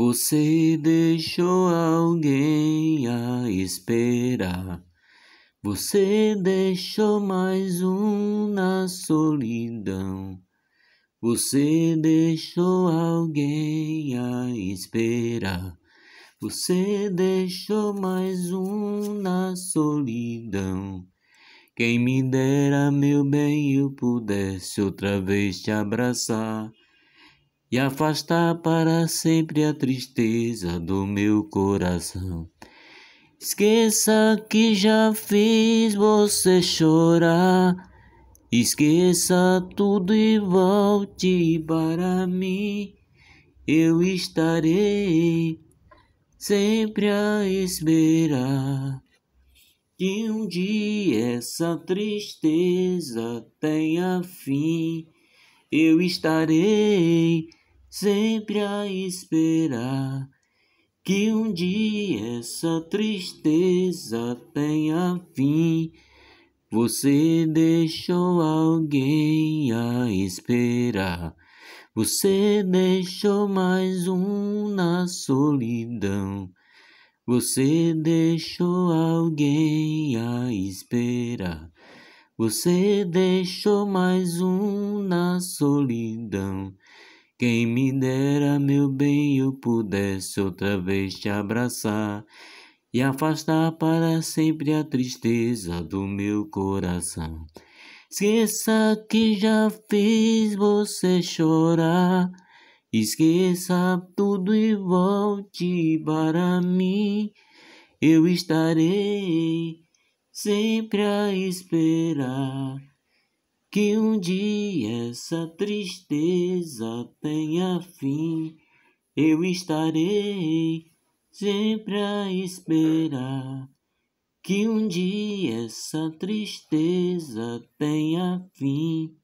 Você deixou alguém a esperar. Você deixou mais um na solidão. Você deixou alguém a esperar. Você deixou mais um na solidão. Quem me dera, meu bem, eu pudesse outra vez te abraçar e afastar para sempre a tristeza do meu coração. Esqueça que já fiz você chorar, esqueça tudo e volte para mim. Eu estarei sempre a esperar que um dia essa tristeza tenha fim. Eu estarei sempre a esperar que um dia essa tristeza tenha fim. Você deixou alguém a esperar. Você deixou mais um na solidão. Você deixou alguém a esperar. Você deixou mais um na solidão. Quem me dera, meu bem, eu pudesse outra vez te abraçar e afastar para sempre a tristeza do meu coração. Esqueça que já fiz você chorar. Esqueça tudo e volte para mim. Eu estarei sempre a esperar. Que um dia essa tristeza tenha fim, eu estarei sempre a esperar. Que um dia essa tristeza tenha fim.